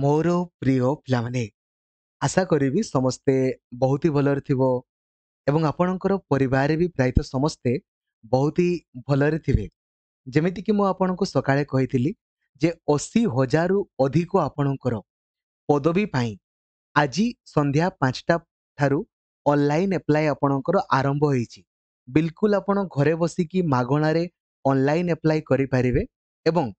ମୋର ପ୍ରିୟ ପିଲାମାନେ ଆଶା କରିବି ସମସ୍ତେ ବହୁତ ହି ଭଲରେ ଥିବ ଏବଂ ଆପଣଙ୍କର ପରିବାରରେ ବି ପ୍ରାୟତଃ ସମସ୍ତେ ବହୁତ ହି ଭଲରେ ଥିବେ ଯେମିତିକି ମୁଁ ଆପଣଙ୍କୁ ସକାଳେ କହିଥିଲି ଯେ ଅଶୀ ହଜାରରୁ ଅଧିକ ଆପଣଙ୍କର ପଦବୀ ପାଇଁ ଆଜି ସନ୍ଧ୍ୟା ପାଞ୍ଚଟା ଠାରୁ ଅନଲାଇନ୍ ଆପ୍ଲାଏ ଆପଣଙ୍କର ଆରମ୍ଭ ହୋଇଛି ବିଲକୁଲ ଆପଣ ଘରେ ବସିକି ମାଗଣାରେ ଅନଲାଇନ୍ ଆପ୍ଲାଏ କରିପାରିବେ ଏବଂ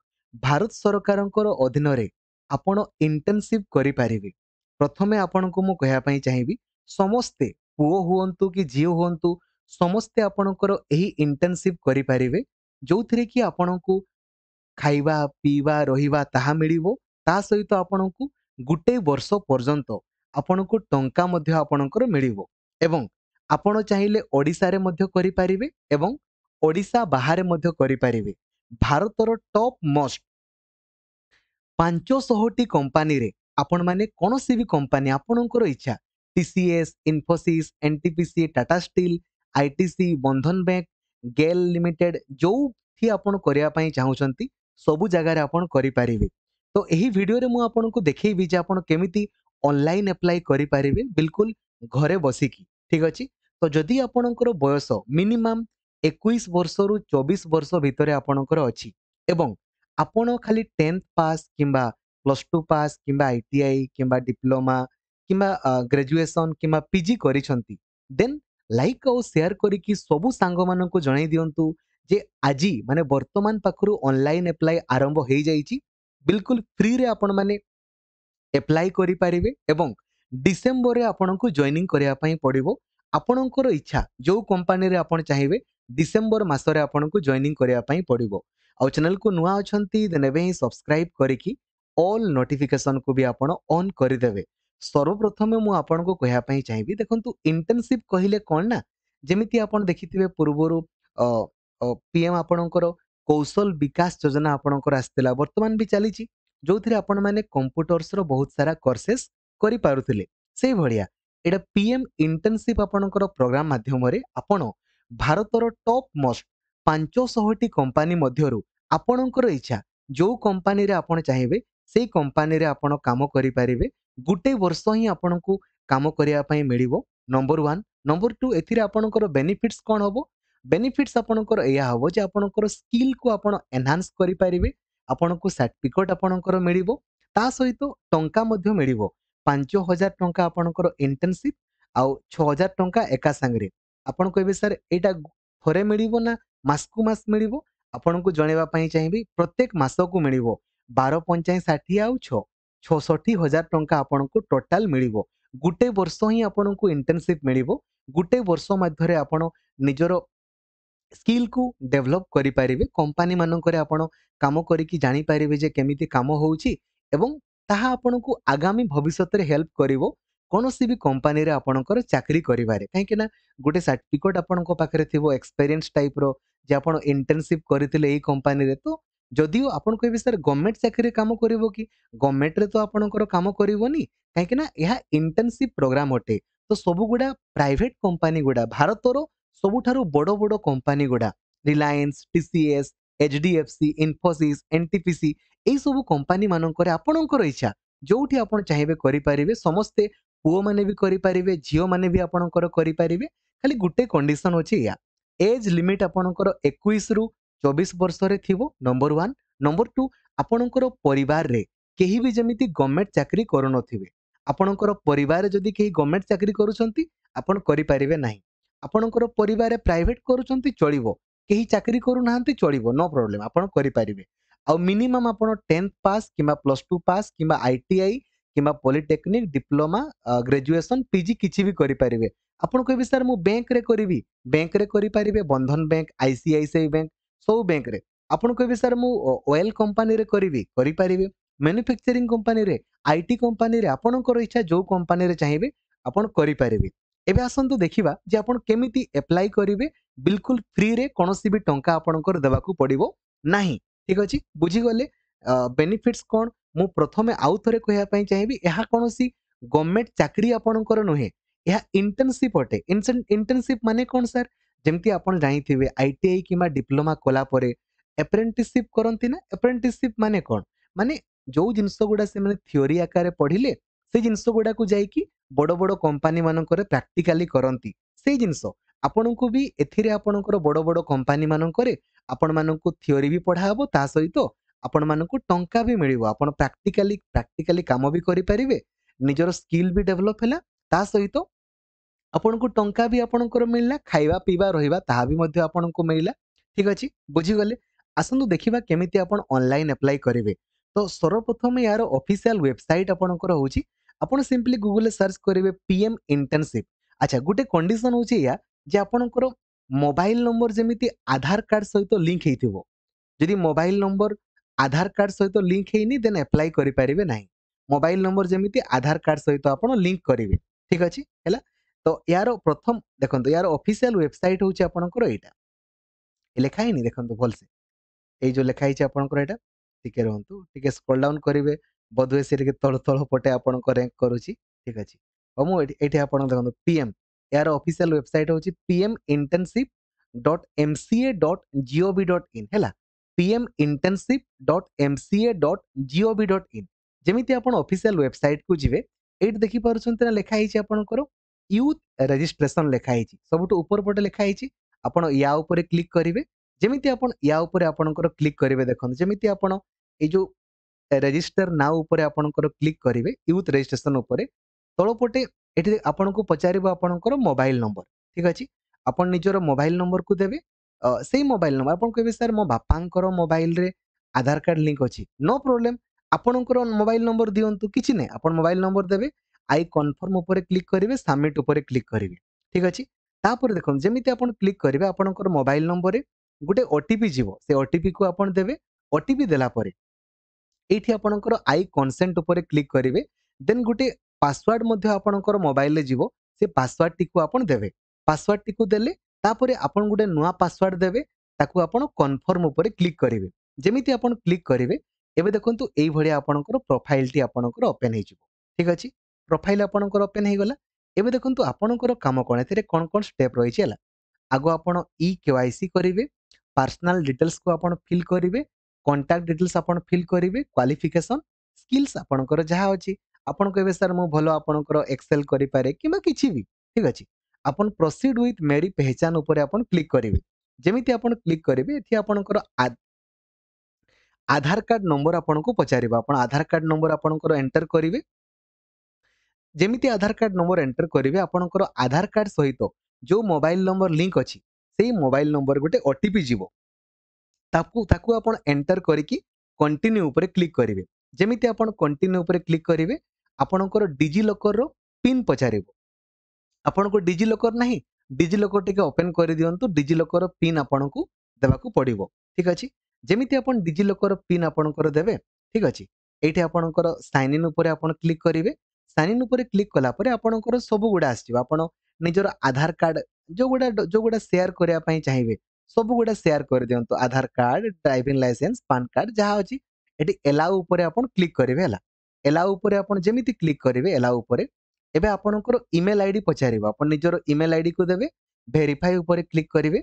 ଭାରତ ସରକାରଙ୍କର ଅଧୀନରେ ଆପଣ ଇଣ୍ଟର୍ନସିପ୍ କରିପାରିବେ ପ୍ରଥମେ ଆପଣଙ୍କୁ ମୁଁ କହିବା ପାଇଁ ଚାହିଁବି ସମସ୍ତେ ପୁଅ ହୁଅନ୍ତୁ କି ଝିଅ ହୁଅନ୍ତୁ ସମସ୍ତେ ଆପଣଙ୍କର ଏହି ଇଣ୍ଟର୍ନସିପ୍ କରିପାରିବେ ଯେଉଁଥିରେ କି ଆପଣଙ୍କୁ ଖାଇବା ପିଇବା ରହିବା ତାହା ମିଳିବ ତା ସହିତ ଆପଣଙ୍କୁ ଗୋଟେ ବର୍ଷ ପର୍ଯ୍ୟନ୍ତ ଆପଣଙ୍କୁ ଟଙ୍କା ମଧ୍ୟ ଆପଣଙ୍କର ମିଳିବ ଏବଂ ଆପଣ ଚାହିଁଲେ ଓଡ଼ିଶାରେ ମଧ୍ୟ କରିପାରିବେ ଏବଂ ଓଡ଼ିଶା ବାହାରେ ମଧ୍ୟ କରିପାରିବେ ଭାରତର ଟପ୍ ମୋଷ୍ଟ ପାଞ୍ଚଶହଟି କମ୍ପାନୀରେ ଆପଣମାନେ କୌଣସି ବି କମ୍ପାନୀ ଆପଣଙ୍କର ଇଚ୍ଛା TCS Infosys NTPC Tata steel ITC Bandhan bank GAIL limited ଯେଉଁଠି ଆପଣ କରିବା ପାଇଁ ଚାହୁଁଛନ୍ତି ସବୁ ଜାଗାରେ ଆପଣ କରିପାରିବେ ତ ଏହି ଭିଡ଼ିଓରେ ମୁଁ ଆପଣଙ୍କୁ ଦେଖେଇବି ଯେ ଆପଣ କେମିତି ଅନଲାଇନ୍ ଆପ୍ଲାଏ କରିପାରିବେ ବିଲକୁଲ ଘରେ ବସିକି ଠିକ୍ ଅଛି ତ ଯଦି ଆପଣଙ୍କର ବୟସ ମିନିମମ୍ ଏକୋଇଶ ବର୍ଷରୁ ଚବିଶ ବର୍ଷ ଭିତରେ ଆପଣଙ୍କର ଅଛି ଏବଂ ଆପଣ ଖାଲି ଟେନ୍ଥ ପାସ୍ କିମ୍ବା ପ୍ଲସ୍ ଟୁ ପାସ୍ କିମ୍ବା ଆଇ ଟି ଆଇ କିମ୍ବା ଡିପ୍ଲୋମା କିମ୍ବା ଗ୍ରାଜୁଏସନ୍ କିମ୍ବା ପିଜି କରିଛନ୍ତି ଦେନ୍ ଲାଇକ୍ ଆଉ ସେୟାର କରିକି ସବୁ ସାଙ୍ଗମାନଙ୍କୁ ଜଣାଇ ଦିଅନ୍ତୁ ଯେ ଆଜି ମାନେ ବର୍ତ୍ତମାନ ପାଖରୁ ଅନଲାଇନ୍ ଆପ୍ଲାଏ ଆରମ୍ଭ ହୋଇଯାଇଛି ବିଲକୁଲ ଫ୍ରିରେ ଆପଣମାନେ ଆପ୍ଲାଏ କରିପାରିବେ ଏବଂ ଡିସେମ୍ବରରେ ଆପଣଙ୍କୁ ଜଏନିଂ କରିବା ପାଇଁ ପଡ଼ିବ ଆପଣଙ୍କର ଇଚ୍ଛା ଯେଉଁ କମ୍ପାନୀରେ ଆପଣ ଚାହିଁବେ ଡିସେମ୍ବର ମାସରେ ଆପଣଙ୍କୁ ଜଏନିଂ କରିବା ପାଇଁ ପଡ଼ିବ ଆଉ ଚ୍ୟାନେଲକୁ ନୂଆ ଅଛନ୍ତି ଦେନ୍ ଏବେ ହିଁ ସବସ୍କ୍ରାଇବ୍ କରିକି ଅଲ୍ ନୋଟିଫିକେସନ୍କୁ ବି ଆପଣ ଅନ୍ କରିଦେବେ ସର୍ବପ୍ରଥମେ ମୁଁ ଆପଣଙ୍କୁ କହିବା ପାଇଁ ଚାହିଁବି ଦେଖନ୍ତୁ ଇଣ୍ଟର୍ନସିପ୍ କହିଲେ କ'ଣ ନା ଯେମିତି ଆପଣ ଦେଖିଥିବେ ପୂର୍ବରୁ ପି ଏମ୍ ଆପଣଙ୍କର କୌଶଲ ବିକାଶ ଯୋଜନା ଆପଣଙ୍କର ଆସିଥିଲା ବର୍ତ୍ତମାନ ବି ଚାଲିଛି ଯେଉଁଥିରେ ଆପଣମାନେ କମ୍ପ୍ୟୁଟର୍ସର ବହୁତ ସାରା କର୍ସେସ୍ କରିପାରୁଥିଲେ ସେଇଭଳିଆ ଏଇଟା ପି ଏମ୍ ଇଣ୍ଟର୍ନସିପ୍ ଆପଣଙ୍କର ପ୍ରୋଗ୍ରାମ୍ ମାଧ୍ୟମରେ ଆପଣ ଭାରତର ଟପ୍ ମୋଷ୍ଟ पांच टी कंपानी मध्य आपणकर इच्छा जो कंपानी रे आपण चाहिबे कंपानी रे कम करें गोटे वर्ष ही आपण को काम करिया पई नंबर वन नंबर 2 एथिरे बेनिफिट्स कौन हम बेनिफिट्स आपणकर एया होबो जे स्किल को आपण एनहांस करि परिबे आपण को सर्टिफिकेट आपणकर मिलिवो ता सहित टाइम मध्य हजार टाइम टंका आपणकर इंटर्नशिप आ 6000 टंका एका सांगे आपण कहबे सर एटा फोरे मिलिवो ना मसकु मस मिल आपण को जनवाई चाहिए प्रत्येक मस को मिल बार पंचाय षाठी आ छठी हजार टाँह आपन को टोटाल मिल गोटे वर्ष ही आपन को इंटर्नसीप मिल गोटे वर्ष मध्य आपर स्किल को डेभलप करें कंपानी मानक आपम करेंगे जे केमी कम हो आगामी भविष्य में हेल्प कर কোনো সিবি কোম্পানি রে আপনকর চাকরি করিবারে কাইকিনা গুটি সার্টিফিকেট আপনক পাখরে থিবো এক্সপেরিয়েন্স টাইপ রো যে আপন ইন্টেন্সিপ করি থিলে এই কোম্পানি রে তো যদি আপন কইবি স্যার गवर्नमेंट চাকরি কাম করিবো কি गवर्नमेंट রে তো আপনকর কাম করিবো নি কাইকিনা ইহা ইন্টেন্সিপ প্রোগ্রাম হটে তো সবগুডা প্রাইভেট কোম্পানি গুডা ভারতরো সবঠারু বড় বড় কোম্পানি গুডা Reliance TCS HDFC Infosys NTPC এই সব কোম্পানি মানন করে আপনকর ইচ্ছা জৌটি আপন চাইবে করি পারিবে সমস্তে ପୁଅମାନେ ବି କରିପାରିବେ ଝିଅମାନେ ବି ଆପଣଙ୍କର କରିପାରିବେ ଖାଲି ଗୋଟେ କଣ୍ଡିସନ୍ ଅଛି ଏହା ଏଜ୍ ଲିମିଟ୍ ଆପଣଙ୍କର ଏକୋଇଶରୁ ଚବିଶ ବର୍ଷରେ ଥିବ ନମ୍ବର ୱାନ୍ ନମ୍ବର ଟୁ ଆପଣଙ୍କର ପରିବାରରେ କେହି ବି ଯେମିତି ଗଭର୍ଣ୍ଣମେଣ୍ଟ ଚାକିରି କରୁନଥିବେ ଆପଣଙ୍କର ପରିବାରରେ ଯଦି କେହି ଗଭର୍ଣ୍ଣମେଣ୍ଟ ଚାକିରି କରୁଛନ୍ତି ଆପଣ କରିପାରିବେ ନାହିଁ ଆପଣଙ୍କର ପରିବାରରେ ପ୍ରାଇଭେଟ୍ କରୁଛନ୍ତି ଚଳିବ କେହି ଚାକିରି କରୁନାହାନ୍ତି ଚଳିବ ନୋ ପ୍ରୋବ୍ଲେମ୍ ଆପଣ କରିପାରିବେ ଆଉ ମିନିମମ୍ ଆପଣ ଟେନ୍ଥ ପାସ୍ କିମ୍ବା ପ୍ଲସ୍ ଟୁ ପାସ୍ କିମ୍ବା ଆଇ ଟି ଆଇ कि पॉलीटेक्निक डिप्लोमा ग्रेजुएसन पिजि किसी भी करेंगे आपको कह सर मुझे बैंक में करी बैंक में करेंगे बंधन बैंक आईसीआईसीआई बैंक सब बैंक में आपको कह सर मुझे ओएल कंपानी करी करेंगे manufacturing company I T company आपंकर इच्छा जो कंपानी चाहिए आपरि एवं आसत देखा जे आपति एप्लाय करेंगे बिलकुल फ्री में कौन सी भी टाँह आपंकर देवाक पड़ो ना ठीक अच्छे बुझीगले बेनिफिट्स कौन ମୁଁ ପ୍ରଥମେ ଆଉ ଥରେ କହିବା ପାଇଁ ଚାହିଁବି ଏହା କୌଣସି ଗଭର୍ଣ୍ଣମେଣ୍ଟ ଚାକିରି ଆପଣଙ୍କର ନୁହେଁ ଏହା ଇଣ୍ଟର୍ନସିପ୍ ଅଟେ ଇଣ୍ଟର୍ନସିପ୍ ମାନେ କ'ଣ ସାର୍ ଯେମିତି ଆପଣ ଜାଣିଥିବେ ଆଇ ଟି ଆଇ କିମ୍ବା ଡିପ୍ଲୋମା କଲା ପରେ ଆପ୍ରେଣ୍ଟିସସିପ୍ କରନ୍ତି ନା ଆପ୍ରେଣ୍ଟିସସିପ୍ ମାନେ କ'ଣ ମାନେ ଯେଉଁ ଜିନିଷ ଗୁଡ଼ା ସେମାନେ ଥିଓରି ଆକାରରେ ପଢ଼ିଲେ ସେ ଜିନିଷ ଗୁଡ଼ାକୁ ଯାଇକି ବଡ଼ ବଡ଼ କମ୍ପାନୀ ମାନଙ୍କରେ ପ୍ରାକ୍ଟିକାଲି କରନ୍ତି ସେଇ ଜିନିଷ ଆପଣଙ୍କୁ ବି ଏଥିରେ ଆପଣଙ୍କର ବଡ଼ ବଡ଼ କମ୍ପାନୀ ମାନଙ୍କରେ ଆପଣମାନଙ୍କୁ ଥିଓରି ବି ପଢ଼ା ହେବ ତା ସହିତ ଆପଣମାନଙ୍କୁ ଟଙ୍କା ବି ମିଳିବ ଆପଣ ପ୍ରାକ୍ଟିକାଲି ପ୍ରାକ୍ଟିକାଲି କାମ ବି କରିପାରିବେ ନିଜର ସ୍କିଲ୍ ବି ଡେଭଲପ୍ ହେଲା ତା ସହିତ ଆପଣଙ୍କୁ ଟଙ୍କା ବି ଆପଣଙ୍କର ମିଳିଲା ଖାଇବା ପିଇବା ରହିବା ତାହା ବି ମଧ୍ୟ ଆପଣଙ୍କୁ ମିଳିଲା ଠିକ୍ ଅଛି ବୁଝିଗଲେ ଆସନ୍ତୁ ଦେଖିବା କେମିତି ଆପଣ ଅନଲାଇନ୍ ଆପ୍ଲାଏ କରିବେ ତ ସର୍ବପ୍ରଥମେ ଏହାର ଅଫିସିଆଲ ୱେବସାଇଟ୍ ଆପଣଙ୍କର ହେଉଛି ଆପଣ ସିମ୍ପଲି ଗୁଗୁଲରେ ସର୍ଚ୍ଚ କରିବେ ପି ଏମ୍ ଇଣ୍ଟର୍ନସିପ୍ ଆଚ୍ଛା ଗୋଟେ କଣ୍ଡିସନ୍ ହେଉଛି ଏହା ଯେ ଆପଣଙ୍କର ମୋବାଇଲ ନମ୍ବର ଯେମିତି ଆଧାର କାର୍ଡ଼ ସହିତ ଲିଙ୍କ ହେଇଥିବ ଯଦି ମୋବାଇଲ ନମ୍ବର আধার কার্ড সহিত লিঙ্ক ହେଇନି ଦେନ୍ ଆପ୍ଲାଏ କରିପାରିବେ ନାହିଁ ମୋବାଇଲ ନମ୍ବର ଯେମିତି ଆଧାର କାର୍ଡ ସହିତ ଆପଣ ଲିଙ୍କ କରିବେ ଠିକ ଅଛି ହେଲା ତ ୟାର ପ୍ରଥମ ଦେଖନ୍ତୁ ୟାର ଅଫିସିଆଲ ୱେବସାଇଟ୍ ହେଉଛି ଆପଣଙ୍କର ଏଇଟା ଲେଖା ହେଇନି ଦେଖନ୍ତୁ ଭଲସେ ଏଇ ଯେଉଁ ଲେଖା ହେଇଛି ଆପଣଙ୍କର ଏଇଟା ଟିକେ ରୁହନ୍ତୁ ଟିକେ ସ୍କ୍ରଲ୍ ଡାଉନ୍ କରିବେ ବୋଧହୁଏ ସେ ଟିକେ ତଳ ତଳ ପଟେ ଆପଣଙ୍କ ର୍ୟାଙ୍କ କରୁଛି ଠିକ ଅଛି ଆଉ ମୁଁ ଏଇଠି ଆପଣ ଦେଖନ୍ତୁ ପିଏମ୍ ଏହାର ଅଫିସିଆଲ ୱେବସାଇଟ୍ ହେଉଛି PM internship dot M C A dot G O V dot pminternship.mca.gov.in ଯେମିତି ଆପଣ ଅଫିସିଆଲ ୱେବସାଇଟ୍କୁ ଯିବେ ଏଇଠି ଦେଖିପାରୁଛନ୍ତି ନା ଲେଖା ହେଇଛି ଆପଣଙ୍କର ୟୁଥ୍ ରେଜିଷ୍ଟ୍ରେସନ୍ ଲେଖା ହେଇଛି ସବୁଠୁ ଉପର ପଟେ ଲେଖା ହେଇଛି ଆପଣ ୟା ଉପରେ କ୍ଲିକ୍ କରିବେ ଯେମିତି ଆପଣ ୟା ଉପରେ ଆପଣଙ୍କର କ୍ଲିକ୍ କରିବେ ଦେଖନ୍ତୁ ଯେମିତି ଆପଣ ଏଇ ଯେଉଁ ରେଜିଷ୍ଟର ନାଓ ଉପରେ ଆପଣଙ୍କର କ୍ଲିକ୍ କରିବେ ୟୁଥ୍ ରେଜିଷ୍ଟ୍ରେସନ୍ ଉପରେ ତଳପଟେ ଏଠି ଆପଣଙ୍କୁ ପଚାରିବ ଆପଣଙ୍କର ମୋବାଇଲ ନମ୍ବର ଠିକ୍ ଅଛି ଆପଣ ନିଜର ମୋବାଇଲ ନମ୍ବରକୁ ଦେବେ ସେଇ ମୋବାଇଲ ନମ୍ବର ଆପଣ କହିବେ ସାର୍ ମୋ ବାପାଙ୍କର ମୋବାଇଲରେ ଆଧାର କାର୍ଡ଼ ଲିଙ୍କ ଅଛି ନୋ ପ୍ରୋବ୍ଲେମ୍ ଆପଣଙ୍କର ମୋବାଇଲ ନମ୍ବର ଦିଅନ୍ତୁ କିଛି ନାହିଁ ଆପଣ ମୋବାଇଲ ନମ୍ବର ଦେବେ ଆଇ କନଫର୍ମ ଉପରେ କ୍ଲିକ୍ କରିବେ ସାମିଟ୍ ଉପରେ କ୍ଲିକ୍ କରିବେ ଠିକ୍ ଅଛି ତାପରେ ଦେଖନ୍ତୁ ଯେମିତି ଆପଣ କ୍ଲିକ୍ କରିବେ ଆପଣଙ୍କର ମୋବାଇଲ ନମ୍ବରରେ ଗୋଟେ ଓ ଟି ପି ଯିବ ସେ ଓ ଟିପିକୁ ଆପଣ ଦେବେ ଓ ଟି ପି ଦେଲା ପରେ ଏଇଠି ଆପଣଙ୍କର ଆଇ କନସେଣ୍ଟ ଉପରେ କ୍ଲିକ୍ କରିବେ ଦେନ୍ ଗୋଟେ ପାସୱାର୍ଡ଼ ମଧ୍ୟ ଆପଣଙ୍କର ମୋବାଇଲରେ ଯିବ ସେ ପାସୱାର୍ଡ଼ଟିକୁ ଆପଣ ଦେବେ ପାସୱାର୍ଡ଼ଟିକୁ ଦେଲେ তাপরে ଆପଣ ଗୋଟେ ନୂଆ ପାସୱାର୍ଡ ଦେବେ ତାକୁ ଆପଣ କନଫର୍ମ ଉପରେ କ୍ଲିକ୍ କରିବେ ଯେମିତି ଆପଣ କ୍ଲିକ୍ କରିବେ ଏବେ ଦେଖନ୍ତୁ ଏଇଭଳିଆ ଆପଣଙ୍କର ପ୍ରୋଫାଇଲଟି ଆପଣଙ୍କର ଓପେନ୍ ହେଇଯିବ ଠିକ୍ ଅଛି ପ୍ରୋଫାଇଲ ଆପଣଙ୍କର ଓପେନ୍ ହେଇଗଲା ଏବେ ଦେଖନ୍ତୁ ଆପଣଙ୍କର କାମ କ'ଣ ଏଥିରେ କ'ଣ କ'ଣ ଷ୍ଟେପ୍ ରହିଛି ହେଲା ଆଗ ଆପଣ ଇ କେ ୱାଇ ସି କରିବେ ପର୍ସନାଲ ଡିଟେଲ୍ସକୁ ଆପଣ ଫିଲ୍ କରିବେ କଣ୍ଟାକ୍ଟ ଡିଟେଲ୍ସ ଆପଣ ଫିଲ୍ କରିବେ କ୍ୱାଲିଫିକେସନ୍ ସ୍କିଲ୍ସ ଆପଣଙ୍କର ଯାହା ଅଛି ଆପଣ କହିବେ ସାର୍ ମୁଁ ଭଲ ଆପଣଙ୍କର ଏକ୍ସେଲ୍ କରିପାରେ କିମ୍ବା କିଛି ବି ଠିକ୍ ଅଛି ଆପଣ ପ୍ରୋସିଡ୍ ୱିଥ୍ ମେରି ପେହଚାନ ଉପରେ ଆପଣ କ୍ଲିକ୍ କରିବେ ଯେମିତି ଆପଣ କ୍ଲିକ୍ କରିବେ ଏଠି ଆପଣଙ୍କର ଆଧାର କାର୍ଡ଼ ନମ୍ବର ଆପଣଙ୍କୁ ପଚାରିବ ଆପଣ ଆଧାର କାର୍ଡ଼ ନମ୍ବର ଆପଣଙ୍କର ଏଣ୍ଟର କରିବେ ଯେମିତି ଆଧାର କାର୍ଡ଼ ନମ୍ବର ଏଣ୍ଟର କରିବେ ଆପଣଙ୍କର ଆଧାର କାର୍ଡ଼ ସହିତ ଯେଉଁ ମୋବାଇଲ ନମ୍ବର ଲିଙ୍କ ଅଛି ସେଇ ମୋବାଇଲ ନମ୍ବର ଗୋଟେ ଓ ଟି ପି ଯିବ ତାକୁ ତାକୁ ଆପଣ ଏଣ୍ଟର କରିକି କଣ୍ଟିନ୍ୟୁ ଉପରେ କ୍ଲିକ୍ କରିବେ ଯେମିତି ଆପଣ କଣ୍ଟିନ୍ୟୁ ଉପରେ କ୍ଲିକ୍ କରିବେ ଆପଣଙ୍କର ଡିଜି ଲକରର ପିନ୍ ପଚାରିବ ଆପଣଙ୍କୁ ଡିଜି ଲକର ନାହିଁ ଡିଜି ଲକର ଟିକେ ଓପେନ୍ କରିଦିଅନ୍ତୁ ଡିଜି ଲକର ପିନ୍ ଆପଣଙ୍କୁ ଦେବାକୁ ପଡ଼ିବ ଠିକ୍ ଅଛି ଯେମିତି ଆପଣ ଡିଜି ଲକର ପିନ୍ ଆପଣଙ୍କର ଦେବେ ଠିକ୍ ଅଛି ଏଇଠି ଆପଣଙ୍କର ସାଇନ୍ ଇନ୍ ଉପରେ ଆପଣ କ୍ଲିକ୍ କରିବେ ସାଇନ୍ ଇନ୍ ଉପରେ କ୍ଲିକ୍ କଲା ପରେ ଆପଣଙ୍କର ସବୁଗୁଡ଼ା ଆସିଯିବ ଆପଣ ନିଜର ଆଧାର କାର୍ଡ଼ ଯେଉଁଗୁଡ଼ା ଯେଉଁଗୁଡ଼ା ସେୟାର କରିବା ପାଇଁ ଚାହିଁବେ ସବୁଗୁଡ଼ା ସେୟାର କରିଦିଅନ୍ତୁ Aadhaar card driving licence PAN card ଯାହା ଅଛି ଏଠି ଏଲାଉ ଉପରେ ଆପଣ କ୍ଲିକ୍ କରିବେ ହେଲା ଏଲାଉ ଉପରେ ଆପଣ ଯେମିତି କ୍ଲିକ୍ କରିବେ ଏଲାଉ ଉପରେ ଏବେ ଆପଣଙ୍କର ଇମେଲ୍ ଆଇଡି ପଚାରିବ ଆପଣ ନିଜର ଇମେଲ୍ ଆଇଡିକୁ ଦେବେ ଭେରିଫାଏ ଉପରେ କ୍ଲିକ୍ କରିବେ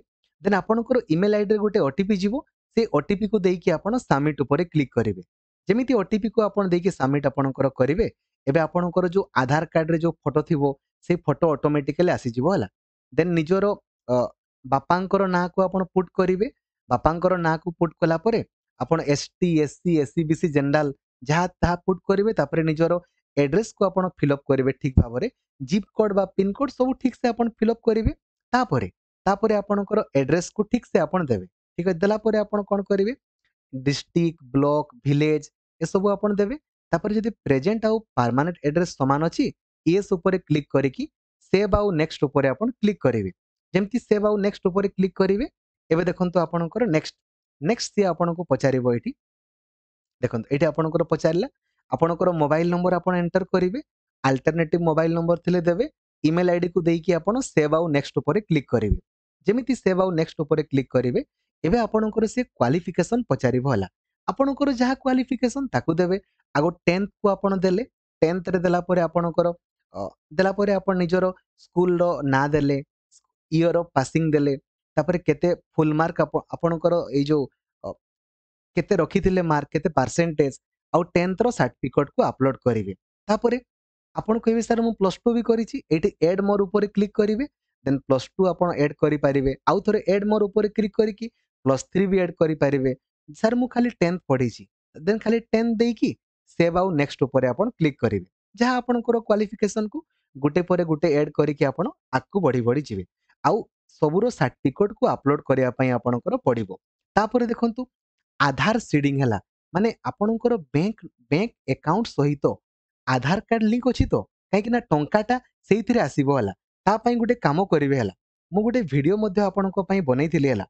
ଦେନ୍ ଆପଣଙ୍କର ଇମେଲ୍ ଆଇଡିରେ ଗୋଟେ ଓଟିପି ଯିବ ସେ ଓଟିପିକୁ ଦେଇକି ଆପଣ ସବମିଟ୍ ଉପରେ କ୍ଲିକ୍ କରିବେ ଯେମିତି ଓଟିପିକୁ ଆପଣ ଦେଇକି ସବମିଟ୍ ଆପଣଙ୍କର କରିବେ ଏବେ ଆପଣଙ୍କର ଯେଉଁ ଆଧାର କାର୍ଡ଼ରେ ଯେଉଁ ଫଟୋ ଥିବ ସେଇ ଫଟୋ ଅଟୋମେଟିକାଲି ଆସିଯିବ ହେଲା ଦେନ୍ ନିଜର ବାପାଙ୍କର ନାଁକୁ ଆପଣ ପୁଟ୍ କରିବେ ବାପାଙ୍କର ନାଁକୁ ପୁଟ୍ କଲା ପରେ ଆପଣ S T S C S C B C general ଯାହା ତାହା ପୁଟ୍ କରିବେ ତାପରେ ନିଜର ଆଡ୍ରେସ୍କୁ ଆପଣ ଫିଲ୍ଅପ୍ କରିବେ ଠିକ୍ ଭାବରେ ଜିପ୍ କୋଡ଼୍ ବା ପିନ୍କୋଡ଼୍ ସବୁ ଠିକ୍ସେ ଆପଣ ଫିଲ୍ଅପ୍ କରିବେ ତାପରେ ତାପରେ ଆପଣଙ୍କର ଆଡ୍ରେସ୍କୁ ଠିକ୍ସେ ଆପଣ ଦେବେ ଠିକ୍ ଅଛି ଦେଲା ପରେ ଆପଣ କ'ଣ କରିବେ ଡିଷ୍ଟ୍ରିକ୍ଟ ବ୍ଲକ୍ ଭିଲେଜ୍ ଏସବୁ ଆପଣ ଦେବେ ତାପରେ ଯଦି ପ୍ରେଜେଣ୍ଟ ଆଉ ପରମାନେଣ୍ଟ ଆଡ୍ରେସ୍ ସମାନ ଅଛି ଏସ୍ ଉପରେ କ୍ଲିକ୍ କରିକି ସେଭ୍ ଆଉ ନେକ୍ସଟ ଉପରେ ଆପଣ କ୍ଲିକ୍ କରିବେ ଯେମିତି ସେଭ୍ ଆଉ ନେକ୍ସଟ ଉପରେ କ୍ଲିକ୍ କରିବେ ଏବେ ଦେଖନ୍ତୁ ଆପଣଙ୍କର ନେକ୍ସଟ ନେକ୍ସଟ ସିଏ ଆପଣଙ୍କୁ ପଚାରିବ ଏଠି ଦେଖନ୍ତୁ ଏଠି ଆପଣଙ୍କର ପଚାରିଲା आपणकर मोबाइल नंबर आप एंटर करेंगे आल्टरनेट मोबाइल नंबर थी देवे इमेल आई डी को देखिए आप सेव आउ नेक्स्ट पर क्लिक करेंगे जमी सेव आउ नेक्स्ट पर क्लिक करेंगे एवं आपंकर से क्वाफिकेसन पचारा आपणकर जहाँ क्वाफिकेसन ताकू देवे आगो टेन्थ को आप दे टेन्थ्रे देर देलापर आपर स्कूल ना दे इयर पासिंग देपर के फुल मार्क आपणकर ये रखी थे मार्क केसेंटेज ଆଉ ଟେନ୍ଥର ସାର୍ଟିଫିକେଟ୍କୁ ଅପଲୋଡ଼ କରିବେ ତାପରେ ଆପଣ କହିବେ ସାର୍ ମୁଁ ପ୍ଲସ୍ ଟୁ ବି କରିଛି ଏଇଠି ଏଡ୍ ମୋର ଉପରେ କ୍ଲିକ୍ କରିବେ ଦେନ୍ ପ୍ଲସ୍ ଟୁ ଆପଣ ଏଡ୍ କରିପାରିବେ ଆଉ ଥରେ ଏଡ୍ ମୋର ଉପରେ କ୍ଲିକ୍ କରିକି ପ୍ଲସ୍ ଥ୍ରୀ ବି ଏଡ୍ କରିପାରିବେ ସାର୍ ମୁଁ ଖାଲି ଟେନ୍ଥ ପଢ଼ିଛି ଦେନ୍ ଖାଲି ଟେନ୍ଥ ଦେଇକି ସେଭ୍ ଆଉ ନେକ୍ସଟ ଉପରେ ଆପଣ କ୍ଲିକ୍ କରିବେ ଯାହା ଆପଣଙ୍କର କ୍ୱାଲିଫିକେସନ୍କୁ ଗୋଟେ ପରେ ଗୋଟେ ଏଡ୍ କରିକି ଆପଣ ଆଗକୁ ବଢ଼ି ବଢ଼ି ଯିବେ ଆଉ ସବୁର ସାର୍ଟିଫିକେଟ୍କୁ ଅପଲୋଡ଼ କରିବା ପାଇଁ ଆପଣଙ୍କର ପଡ଼ିବ ତାପରେ ଦେଖନ୍ତୁ ଆଧାର ସିଡ଼ିଂ ହେଲା ମାନେ ଆପଣଙ୍କର ବ୍ୟାଙ୍କ ବ୍ୟାଙ୍କ ଆକାଉଣ୍ଟ ସହିତ ଆଧାର କାର୍ଡ଼ ଲିଙ୍କ ଅଛି ତ କାହିଁକି ନା ଟଙ୍କାଟା ସେଇଥିରେ ଆସିବ ହେଲା ତା ପାଇଁ ଗୋଟେ କାମ କରିବେ ହେଲା ମୁଁ ଗୋଟେ ଭିଡ଼ିଓ ମଧ୍ୟ ଆପଣଙ୍କ ପାଇଁ ବନେଇଥିଲି ହେଲା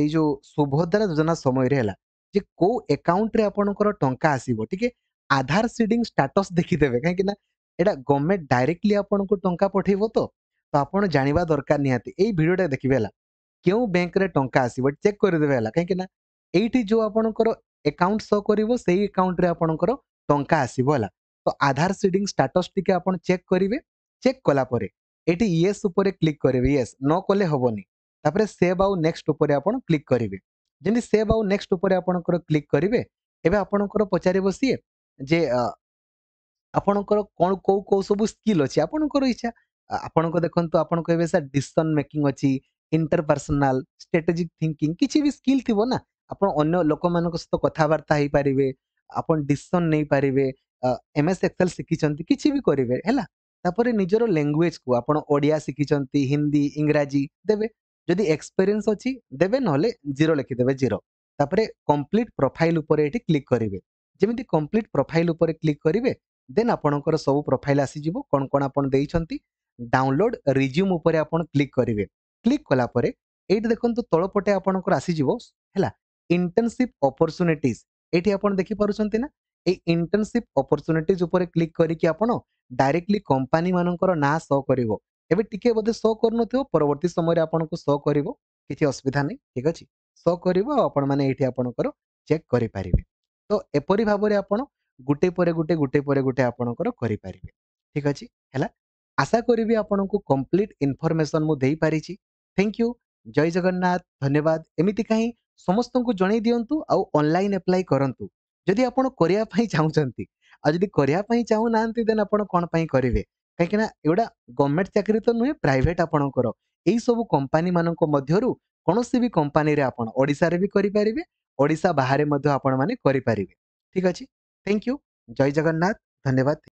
ଏଇ ଯେଉଁ ସୁଭଦ୍ରା ଯୋଜନା ସମୟରେ ହେଲା ଯେ କୋଉ ଆକାଉଣ୍ଟରେ ଆପଣଙ୍କର ଟଙ୍କା ଆସିବ ଟିକେ ଆଧାର ସିଡିଂ ଷ୍ଟାଟସ୍ ଦେଖିଦେବେ କାହିଁକି ନା ଏଇଟା ଗଭର୍ଣ୍ଣମେଣ୍ଟ ଡାଇରେକ୍ଟଲି ଆପଣଙ୍କୁ ଟଙ୍କା ପଠେଇବ ତ ତ ଆପଣ ଜାଣିବା ଦରକାର ନିହାତି ଏଇ ଭିଡ଼ିଓଟା ଦେଖିବେ ହେଲା କେଉଁ ବ୍ୟାଙ୍କରେ ଟଙ୍କା ଆସିବ ଚେକ୍ କରିଦେବେ ହେଲା କାହିଁକି ନା ଏଇଠି ଯେଉଁ ଆପଣଙ୍କର একাউন্ট শୋ କରିବ ସେଇ ଏକାଉଣ୍ଟରେ ଆପଣଙ୍କର ଟଙ୍କା ଆସିବ ହେଲା ତ ଆଧାର ସିଡିଂ ଷ୍ଟାଟସ୍ ଟିକେ ଆପଣ ଚେକ୍ କରିବେ ଚେକ୍ କଲା ପରେ ଏଠି ୟେସ୍ ଉପରେ କ୍ଲିକ୍ କରିବେ ୟେସ୍ ନ କଲେ ହେବନି ତାପରେ ସେଭ୍ ଆଉ ନେକ୍ସଟ ଉପରେ ଆପଣ କ୍ଲିକ୍ କରିବେ ଯେମିତି ସେଭ୍ ଆଉ ନେକ୍ସଟ ଉପରେ ଆପଣଙ୍କର କ୍ଲିକ୍ କରିବେ ଏବେ ଆପଣଙ୍କର ପଚାରିବ ସିଏ ଯେ ଆପଣଙ୍କର କ'ଣ କେଉଁ କେଉଁ ସବୁ ସ୍କିଲ୍ ଅଛି ଆପଣଙ୍କର ଇଚ୍ଛା ଆପଣଙ୍କ ଦେଖନ୍ତୁ ଆପଣ କହିବେ ସାର୍ ଡିସିସନ୍ ମେକିଂ ଅଛି ଇଣ୍ଟରପର୍ସନାଲ ଷ୍ଟ୍ରାଟେଜିକ୍ ଥିଙ୍କିଂ କିଛି ବି ସ୍କିଲ୍ ଥିବ ନା ଆପଣ ଅନ୍ୟ ଲୋକମାନଙ୍କ ସହିତ କଥାବାର୍ତ୍ତା ହେଇପାରିବେ ଆପଣ ଡିସିସନ୍ ନେଇପାରିବେ ଏମ୍ ଏସ୍ ଏକ୍ସେଲ୍ ଶିଖିଛନ୍ତି କିଛି ବି କରିବେ ହେଲା ତାପରେ ନିଜର ଲାଙ୍ଗୁଏଜ୍କୁ ଆପଣ ଓଡ଼ିଆ ଶିଖିଛନ୍ତି ହିନ୍ଦୀ ଇଂରାଜୀ ଦେବେ ଯଦି ଏକ୍ସପେରିଏନ୍ସ ଅଛି ଦେବେ ନହେଲେ ଜିରୋ ଲେଖିଦେବେ ଜିରୋ ତାପରେ କମ୍ପ୍ଲିଟ୍ ପ୍ରୋଫାଇଲ୍ ଉପରେ ଏଠି କ୍ଲିକ୍ କରିବେ ଯେମିତି କମ୍ପ୍ଲିଟ୍ ପ୍ରୋଫାଇଲ୍ ଉପରେ କ୍ଲିକ୍ କରିବେ ଦେନ୍ ଆପଣଙ୍କର ସବୁ ପ୍ରୋଫାଇଲ୍ ଆସିଯିବ କ'ଣ କ'ଣ ଆପଣ ଦେଇଛନ୍ତି ଡାଉନଲୋଡ୍ ରିଜ୍ୟୁମ୍ ଉପରେ ଆପଣ କ୍ଲିକ୍ କରିବେ କ୍ଲିକ୍ କଲା ପରେ ଏଇଠି ଦେଖନ୍ତୁ ତଳପଟେ ଆପଣଙ୍କର ଆସିଯିବ ହେଲା ইন্টর্নশিপ অপরচুনিটিজ এটি আপনার দেখিপারুচ্ছেন না এই ইন্টর্নশিপ অপরচুনিটিজ উপরে ক্লিক করিকি আপনার ডাইরেক্টলি কোম্পানি মানকর না শো করব এবে টিকে বোধে শো করুনথিব পরবর্তী সময় আপনার শো করব কিছু অসুবিধা নেই ঠিক আছে শো করব আপন মানে এটি আপনার চেক করে পারিবে তো এপরি ভাবে আপনার গোটে পরে গোটে গোটে পরে গোটে আপনার করে পারিবে ঠিক আছে হেলা আশা করিবি আপনার কমপ্লিট ইনফরমেশন মু দেই পারিছি থ্যাংক ইউ জয় জগন্নাথ ধন্যবাদ এমিতি কাহিঁ ସମସ୍ତଙ୍କୁ ଜଣେଇ ଦିଅନ୍ତୁ ଆଉ ଅନଲାଇନ୍ ଆପ୍ଲାଏ କରନ୍ତୁ ଯଦି ଆପଣ କରିବା ପାଇଁ ଚାହୁଁଛନ୍ତି ଆଉ ଯଦି କରିବା ପାଇଁ ଚାହୁଁନାହାନ୍ତି ଦେନ୍ ଆପଣ କ'ଣ ପାଇଁ କରିବେ କାହିଁକିନା ଏଗୁଡ଼ା ଗଭର୍ଣ୍ଣମେଣ୍ଟ ଚାକିରି ତ ନୁହେଁ ପ୍ରାଇଭେଟ୍ ଆପଣଙ୍କର ଏହିସବୁ କମ୍ପାନୀମାନଙ୍କ ମଧ୍ୟରୁ କୌଣସି ବି କମ୍ପାନୀରେ ଆପଣ ଓଡ଼ିଶାରେ ବି କରିପାରିବେ ଓଡ଼ିଶା ବାହାରେ ମଧ୍ୟ ଆପଣମାନେ କରିପାରିବେ ଠିକ୍ ଅଛି ଥ୍ୟାଙ୍କ ୟୁ ଜୟ ଜଗନ୍ନାଥ ଧନ୍ୟବାଦ